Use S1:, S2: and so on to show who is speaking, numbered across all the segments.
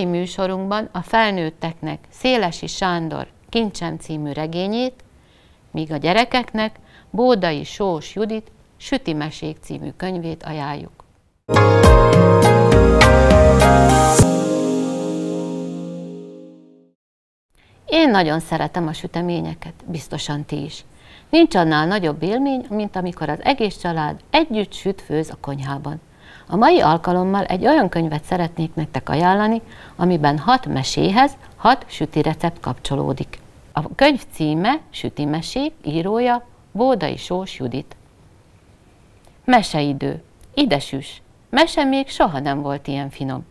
S1: mai műsorunkban a felnőtteknek Szélesi Sándor Kincsem című regényét, míg a gyerekeknek Bódai Sós Judit Süti Mesék című könyvét ajánljuk. Én nagyon szeretem a süteményeket, biztosan ti is. Nincs annál nagyobb élmény, mint amikor az egész család együtt süt főz a konyhában. A mai alkalommal egy olyan könyvet szeretnék nektek ajánlani, amiben hat meséhez, hat süti recept kapcsolódik. A könyv címe Süti mesék, írója Bódai Sós Judit. Meseidő. Idesűs. Mese még soha nem volt ilyen finom.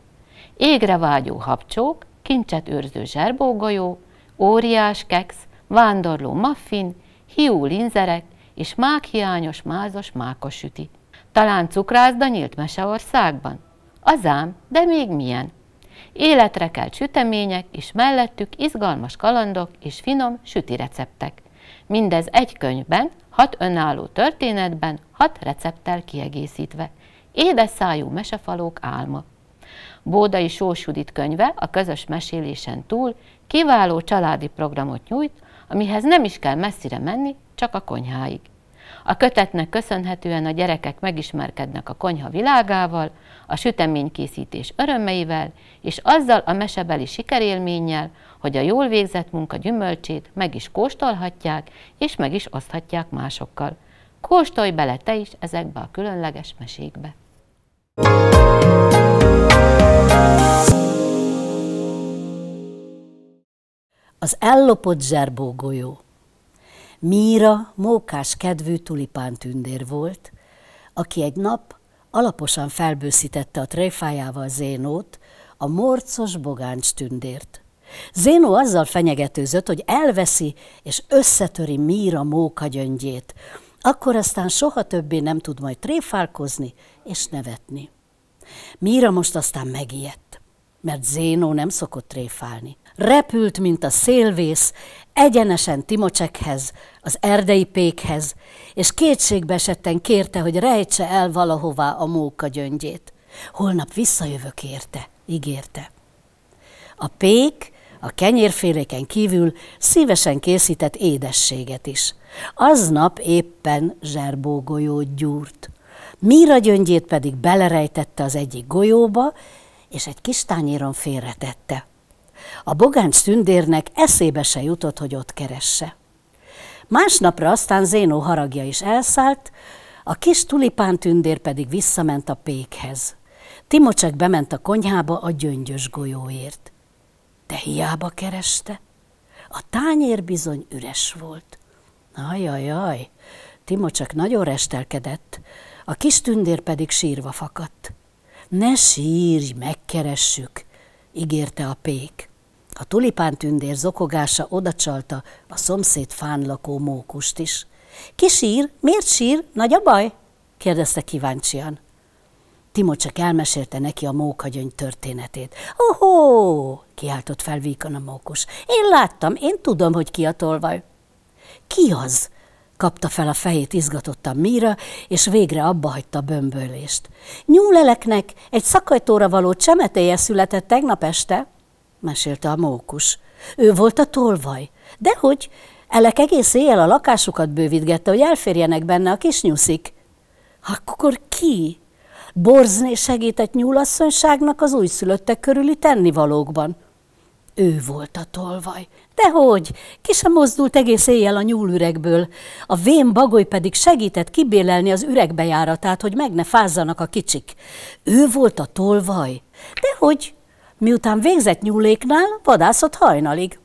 S1: Égre vágyó habcsók, kincset őrző zserbógolyó, óriás keksz, vándorló maffin, hiú linzerek és mákhiányos mázos mákos sütit. Talán cukrászda nyílt Meseországban? Azám, de még milyen? Életre kelt sütemények, és mellettük izgalmas kalandok és finom süti receptek. Mindez egy könyvben, hat önálló történetben, hat recepttel kiegészítve. Édes szájú mesefalók álma. Bódai Sós Judit könyve a közös mesélésen túl kiváló családi programot nyújt, amihez nem is kell messzire menni, csak a konyháig. A kötetnek köszönhetően a gyerekek megismerkednek a konyha világával, a süteménykészítés örömeivel, és azzal a mesebeli sikerélménnyel, hogy a jól végzett munka gyümölcsét meg is kóstolhatják, és meg is oszthatják másokkal. Kóstolj bele te is ezekbe a különleges mesékbe!
S2: Az ellopott zserbógolyó Míra mókás kedvű tündér volt, aki egy nap alaposan felbőszítette a tréfájával Zénót, a morcos bogáncs tündért. Zénó azzal fenyegetőzött, hogy elveszi és összetöri Míra móka gyöngyét, akkor aztán soha többé nem tud majd tréfálkozni és nevetni. Míra most aztán megijedt mert Zénó nem szokott tréfálni. Repült, mint a szélvész, egyenesen Timocsekhez, az erdei pékhez, és kétségbe esetten kérte, hogy rejtse el valahová a móka gyöngyét. Holnap visszajövök érte, ígérte. A pék a kenyérféléken kívül szívesen készített édességet is. Aznap éppen golyót gyúrt. Míra gyöngyét pedig belerejtette az egyik golyóba, és egy kis tányéron félretette. A bogány szündérnek eszébe se jutott, hogy ott keresse. Másnapra aztán Zénó haragja is elszállt, a kis tulipán tündér pedig visszament a pékhez. Timocsek bement a konyhába a gyöngyös golyóért. De hiába kereste. A tányér bizony üres volt. Ajajaj, Timocsek nagyon restelkedett, a kis tündér pedig sírva fakadt. Ne sírj, megkeressük, ígérte a pék. A tulipán tündér zokogása odacsalta a szomszéd fán lakó mókust is. Ki sír? Miért sír? Nagy a baj? kérdezte kíváncsian. Timo csak elmesélte neki a mókagyöny történetét. Ohó! kiáltott fel víkan a mókus. Én láttam, én tudom, hogy ki a tolvaj. Ki az? kapta fel a fejét izgatottan Míra, és végre abba hagyta a bömbölést. Nyúleleknek egy szakajtóra való csemetéje született tegnap este, mesélte a mókus. Ő volt a tolvaj. Dehogy, Elek egész éjjel a lakásukat bővítgette, hogy elférjenek benne a kis nyuszik. Akkor ki? Borzné segített nyúlasszonyságnak az újszülöttek körüli tennivalókban. Ő volt a tolvaj, Dehogy! Ki sem mozdult egész éjjel a nyúlüregből. A vén bagoly pedig segített kibélelni az üregbejáratát, hogy meg ne fázzanak a kicsik. Ő volt a tolvaj. Dehogy! Miután végzett nyúléknál, vadászott hajnalig.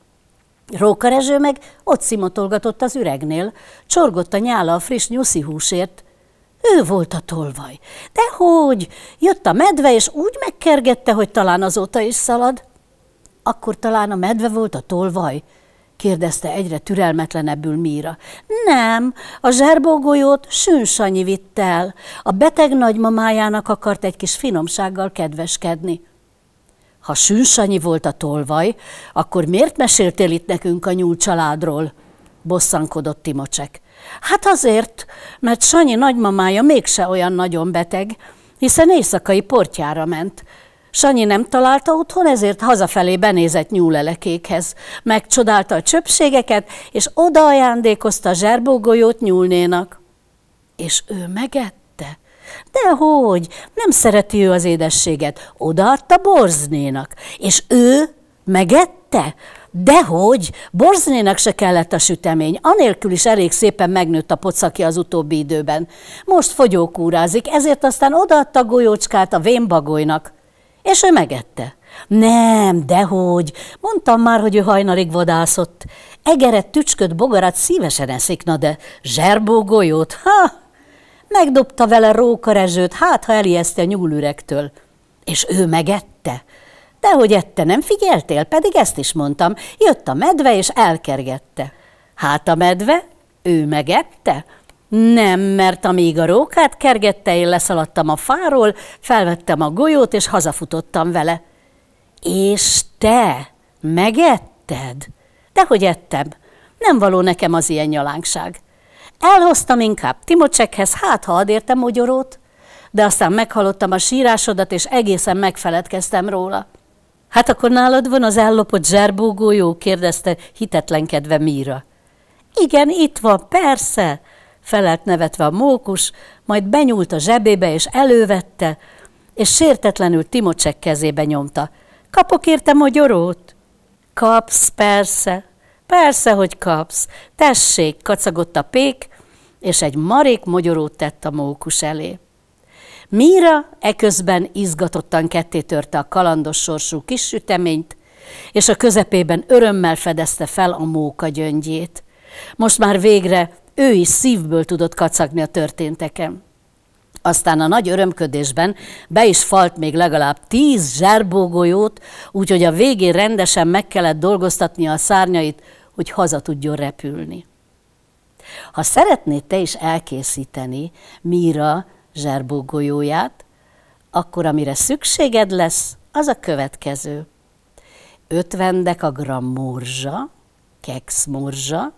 S2: Róka Rezső meg ott szimatolgatott az üregnél, csorgott a nyála a friss nyuszi húsért. Ő volt a tolvaj. Dehogy! Jött a medve, és úgy megkergette, hogy talán azóta is szalad akkor talán a medve volt a tolvaj? kérdezte egyre türelmetlenebbül Míra. Nem, a zserbógolyót Sünsanyi vitt el. A beteg nagymamájának akart egy kis finomsággal kedveskedni. Ha Sünsanyi volt a tolvaj, akkor miért meséltél itt nekünk a nyúl családról? bosszankodott Timocsek. Hát azért, mert Sanyi nagymamája mégse olyan nagyon beteg, hiszen éjszakai portjára ment. Sanyi nem találta otthon, ezért hazafelé benézett nyúlelekékhez. Megcsodálta a csöpségeket, és oda ajándékozta a zserbógolyót nyúlnénak. És ő megette? Dehogy, nem szereti ő az édességet. Odaadta borznénak, és ő megette? Dehogy, borznének se kellett a sütemény, anélkül is elég szépen megnőtt a pocaki az utóbbi időben. Most fogyókúrázik, ezért aztán odaadta golyócskát a vénbagolynak és ő megette. Nem, dehogy, mondtam már, hogy ő hajnalig vadászott. Egeret, tücsköt, bogarat szívesen eszik, na de zserbó golyót, ha! Megdobta vele rezsőt, hát ha elijeszte a nyúlürektől. És ő megette. Dehogy ette, nem figyeltél, pedig ezt is mondtam. Jött a medve, és elkergette. Hát a medve, ő megette. Nem, mert amíg a rókát kergette, én leszaladtam a fáról, felvettem a golyót, és hazafutottam vele. És te megetted? Dehogy ettem. Nem való nekem az ilyen nyalánkság. Elhoztam inkább Timocsekhez, hát ha ad értem mogyorót, de aztán meghallottam a sírásodat, és egészen megfeledkeztem róla. Hát akkor nálad van az ellopott zserbógójó? kérdezte hitetlenkedve Míra. Igen, itt van, persze, felelt nevetve a mókus, majd benyúlt a zsebébe és elővette, és sértetlenül Timocsek kezébe nyomta. Kapok értem a Kapsz, persze. Persze, hogy kapsz. Tessék, kacagott a pék, és egy marék magyarót tett a mókus elé. Míra eközben izgatottan ketté törte a kalandos sorsú kis süteményt, és a közepében örömmel fedezte fel a móka gyöngyét. Most már végre ő is szívből tudott kacagni a történteken. Aztán a nagy örömködésben be is falt még legalább tíz zserbógolyót, úgyhogy a végén rendesen meg kellett dolgoztatnia a szárnyait, hogy haza tudjon repülni. Ha szeretnéd te is elkészíteni Míra zserbógolyóját, akkor amire szükséged lesz, az a következő. 50 a gram morzsa, morzsa,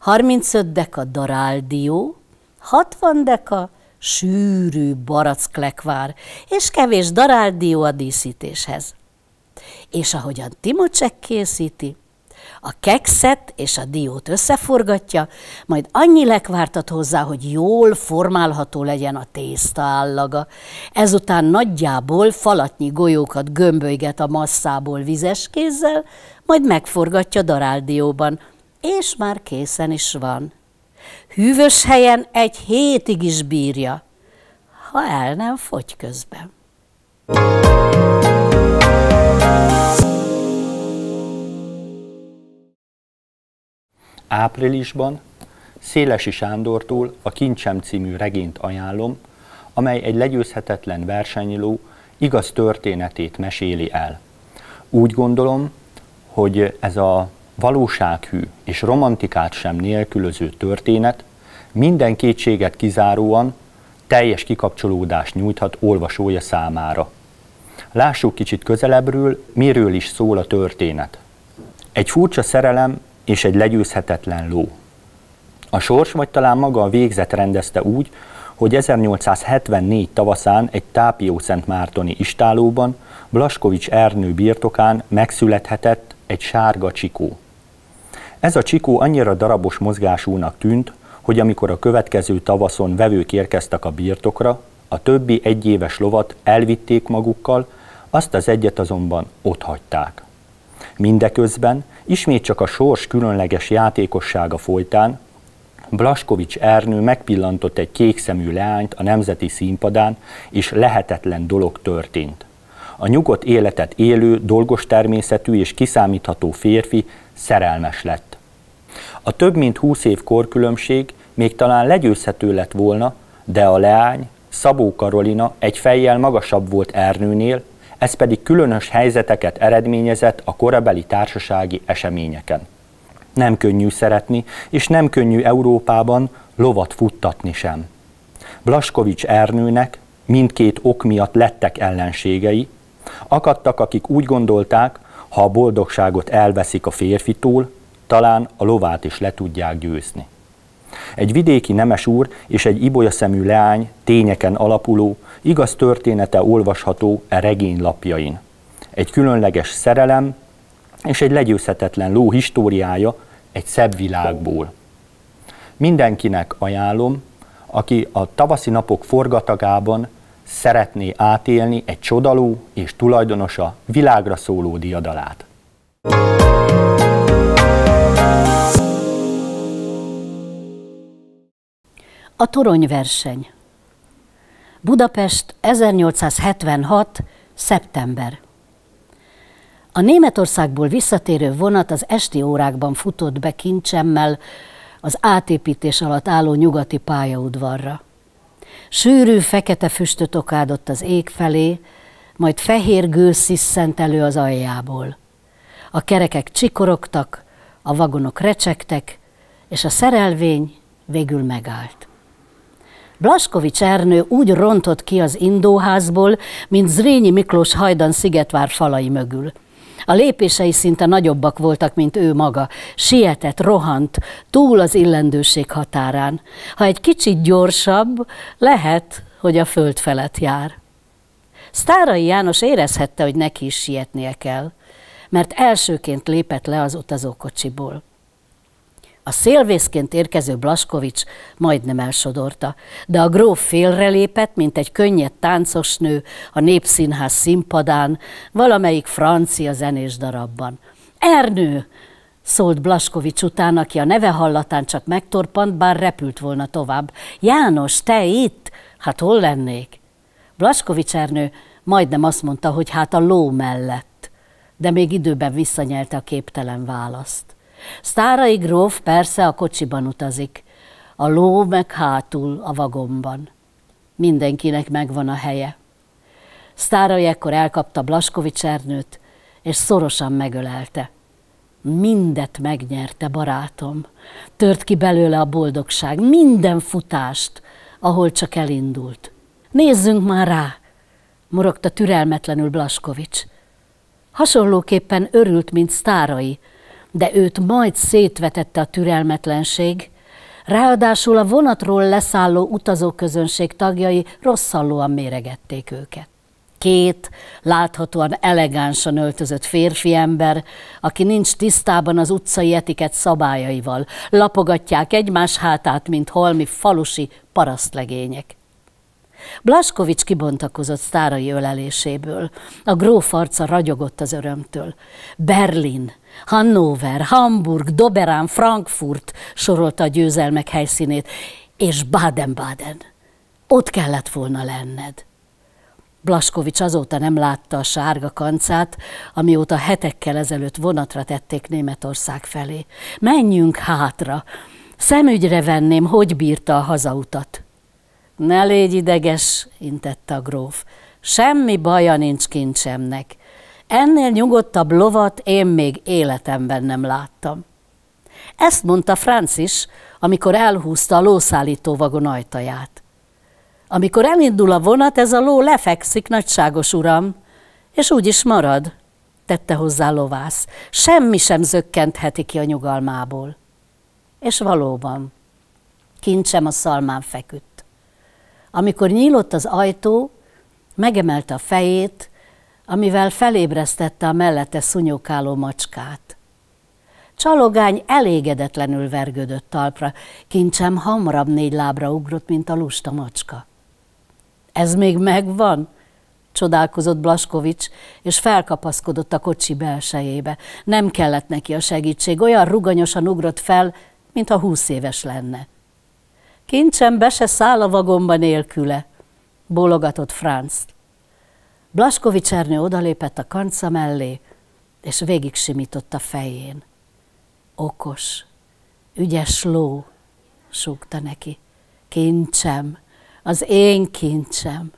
S2: 35 deka daráldió, 60 deka sűrű baracklekvár, és kevés daráldió a díszítéshez. És ahogyan Timocsek készíti, a kekszet és a diót összeforgatja, majd annyi lekvárt ad hozzá, hogy jól formálható legyen a tészta állaga. Ezután nagyjából falatnyi golyókat gömbölyget a masszából vizes kézzel, majd megforgatja daráldióban, és már készen is van. Hűvös helyen egy hétig is bírja, ha el nem fogy közben.
S3: Áprilisban Szélesi Sándortól a Kincsem című regényt ajánlom, amely egy legyőzhetetlen versenyiló igaz történetét meséli el. Úgy gondolom, hogy ez a valósághű és romantikát sem nélkülöző történet minden kétséget kizáróan teljes kikapcsolódást nyújthat olvasója számára. Lássuk kicsit közelebbről, miről is szól a történet. Egy furcsa szerelem és egy legyőzhetetlen ló. A sors vagy talán maga a végzet rendezte úgy, hogy 1874 tavaszán egy tápió Szent Mártoni istálóban Blaskovics Ernő birtokán megszülethetett egy sárga csikó. Ez a csikó annyira darabos mozgásúnak tűnt, hogy amikor a következő tavaszon vevők érkeztek a birtokra, a többi egyéves lovat elvitték magukkal, azt az egyet azonban ott hagyták. Mindeközben ismét csak a sors különleges játékossága folytán Blaskovics Ernő megpillantott egy kékszemű leányt a nemzeti színpadán, és lehetetlen dolog történt. A nyugodt életet élő, dolgos természetű és kiszámítható férfi szerelmes lett a több mint húsz év korkülönbség még talán legyőzhető lett volna, de a leány, Szabó Karolina egy fejjel magasabb volt Ernőnél, ez pedig különös helyzeteket eredményezett a korabeli társasági eseményeken. Nem könnyű szeretni, és nem könnyű Európában lovat futtatni sem. Blaskovics Ernőnek mindkét ok miatt lettek ellenségei, akadtak, akik úgy gondolták, ha a boldogságot elveszik a férfitól, talán a lovát is le tudják győzni. Egy vidéki nemes úr és egy ibolya szemű leány tényeken alapuló, igaz története olvasható e regény lapjain. Egy különleges szerelem és egy legyőzhetetlen ló históriája egy szebb világból. Mindenkinek ajánlom, aki a tavaszi napok forgatagában szeretné átélni egy csodaló és tulajdonosa világra szóló diadalát. Thank you.
S2: A toronyverseny. Budapest 1876. szeptember. A Németországból visszatérő vonat az esti órákban futott be kincsemmel az átépítés alatt álló nyugati pályaudvarra. Sűrű fekete füstöt okádott az ég felé, majd fehér gőz sziszent elő az aljából. A kerekek csikorogtak, a vagonok recsegtek, és a szerelvény végül megállt. Blaskovics Ernő úgy rontott ki az indóházból, mint Zrínyi Miklós hajdan Szigetvár falai mögül. A lépései szinte nagyobbak voltak, mint ő maga. Sietett, rohant, túl az illendőség határán. Ha egy kicsit gyorsabb, lehet, hogy a föld felett jár. Sztárai János érezhette, hogy neki is sietnie kell, mert elsőként lépett le az utazókocsiból. A szélvészként érkező Blaskovics majdnem elsodorta, de a gróf félrelépett, mint egy könnyed táncosnő a népszínház színpadán, valamelyik francia zenés darabban. Ernő! szólt Blaskovics után, aki a neve hallatán csak megtorpant, bár repült volna tovább. János, te itt? Hát hol lennék? Blaskovics Ernő majdnem azt mondta, hogy hát a ló mellett, de még időben visszanyelte a képtelen választ. Sztárai gróf persze a kocsiban utazik, a ló meg hátul a vagomban. Mindenkinek megvan a helye. Sztárai ekkor elkapta Blaskovics Ernőt, és szorosan megölelte. Mindet megnyerte, barátom. Tört ki belőle a boldogság, minden futást, ahol csak elindult. Nézzünk már rá, morogta türelmetlenül Blaskovics. Hasonlóképpen örült, mint Sztárai, de őt majd szétvetette a türelmetlenség, ráadásul a vonatról leszálló utazóközönség tagjai rosszallóan méregették őket. Két, láthatóan elegánsan öltözött férfi ember, aki nincs tisztában az utcai etiket szabályaival, lapogatják egymás hátát, mint holmi falusi parasztlegények. Blaskovics kibontakozott sztárai öleléséből. A gróf arca ragyogott az örömtől. Berlin, Hannover, Hamburg, Doberán, Frankfurt sorolta a győzelmek helyszínét, és Baden-Baden. Ott kellett volna lenned. Blaskovics azóta nem látta a sárga kancát, amióta hetekkel ezelőtt vonatra tették Németország felé. Menjünk hátra, szemügyre venném, hogy bírta a hazautat. Ne légy ideges, intette a gróf. Semmi baja nincs kincsemnek. Ennél nyugodtabb lovat én még életemben nem láttam. Ezt mondta Francis, amikor elhúzta a lószállító vagon ajtaját. Amikor elindul a vonat, ez a ló lefekszik, nagyságos uram, és úgy is marad, tette hozzá lovász. Semmi sem zökkentheti ki a nyugalmából. És valóban, kincsem a szalmán feküdt. Amikor nyílott az ajtó, megemelte a fejét, amivel felébresztette a mellette szunyókáló macskát. Csalogány elégedetlenül vergődött talpra, kincsem hamarabb négy lábra ugrott, mint a lusta macska. Ez még megvan? csodálkozott Blaskovics, és felkapaszkodott a kocsi belsejébe. Nem kellett neki a segítség, olyan ruganyosan ugrott fel, mintha húsz éves lenne. Kincsem be se száll a vagomba nélküle, bólogatott Franz. Blaskovics Ernő odalépett a kanca mellé, és végig simított a fején. Okos, ügyes ló, súgta neki. Kincsem, az én kincsem.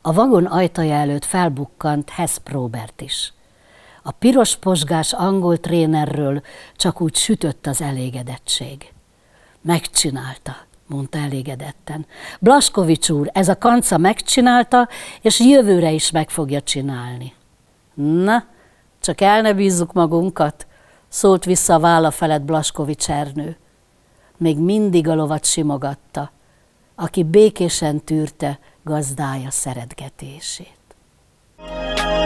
S2: A vagon ajtaja előtt felbukkant Hess Probert is. A piros posgás angol trénerről csak úgy sütött az elégedettség. Megcsinálta mondta elégedetten. Blaskovics úr, ez a kanca megcsinálta, és jövőre is meg fogja csinálni. Na, csak el ne bízzuk magunkat, szólt vissza a válla felett Blaskovics Ernő. Még mindig a lovat simogatta, aki békésen tűrte gazdája szeretgetését. thank you